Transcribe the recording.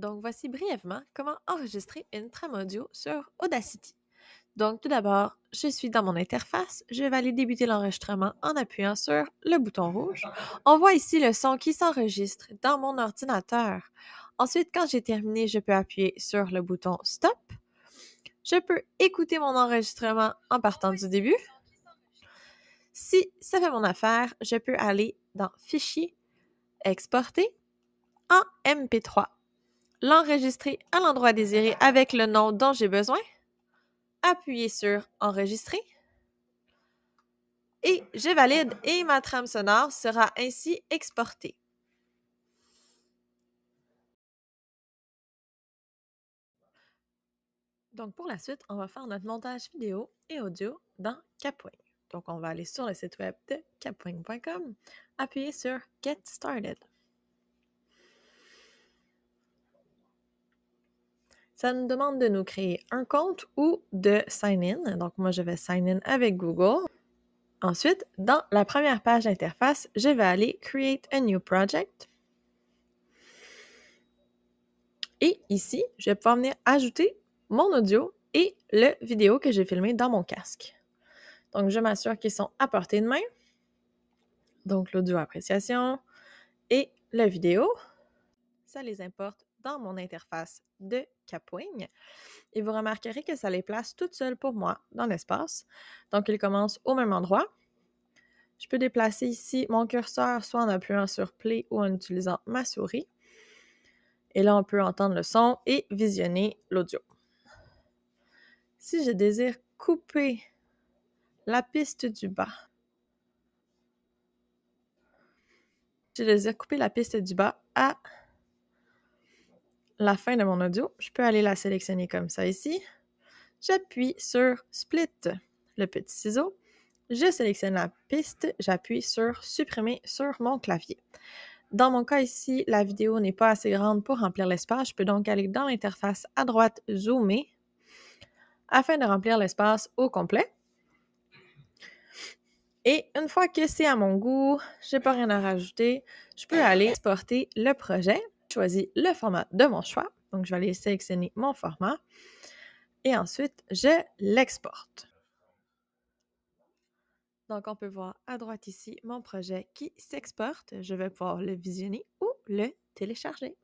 Donc, voici brièvement comment enregistrer une trame audio sur Audacity. Donc, tout d'abord, je suis dans mon interface. Je vais aller débuter l'enregistrement en appuyant sur le bouton rouge. On voit ici le son qui s'enregistre dans mon ordinateur. Ensuite, quand j'ai terminé, je peux appuyer sur le bouton Stop. Je peux écouter mon enregistrement en partant du début. Si ça fait mon affaire, je peux aller dans Fichier, Exporter en MP3 l'enregistrer à l'endroit désiré avec le nom dont j'ai besoin. Appuyez sur Enregistrer. Et je valide et ma trame sonore sera ainsi exportée. Donc pour la suite, on va faire notre montage vidéo et audio dans Capwing. Donc on va aller sur le site web de capwing.com, appuyer sur Get Started. ça nous demande de nous créer un compte ou de sign in. Donc moi, je vais sign in avec Google. Ensuite, dans la première page d'interface, je vais aller Create a new project. Et ici, je vais pouvoir venir ajouter mon audio et le vidéo que j'ai filmé dans mon casque. Donc, je m'assure qu'ils sont à portée de main. Donc, l'audio appréciation et la vidéo. Ça les importe dans mon interface de Capwing et vous remarquerez que ça les place toutes seules pour moi dans l'espace. Donc, ils commencent au même endroit. Je peux déplacer ici mon curseur soit en appuyant sur Play ou en utilisant ma souris. Et là, on peut entendre le son et visionner l'audio. Si je désire couper la piste du bas, je désire couper la piste du bas à la fin de mon audio, je peux aller la sélectionner comme ça ici. J'appuie sur Split, le petit ciseau. Je sélectionne la piste, j'appuie sur Supprimer sur mon clavier. Dans mon cas ici, la vidéo n'est pas assez grande pour remplir l'espace. Je peux donc aller dans l'interface à droite, zoomer, afin de remplir l'espace au complet. Et une fois que c'est à mon goût, je n'ai pas rien à rajouter, je peux aller exporter le projet choisis le format de mon choix. Donc, je vais aller sélectionner mon format et ensuite, je l'exporte. Donc, on peut voir à droite ici mon projet qui s'exporte. Je vais pouvoir le visionner ou le télécharger.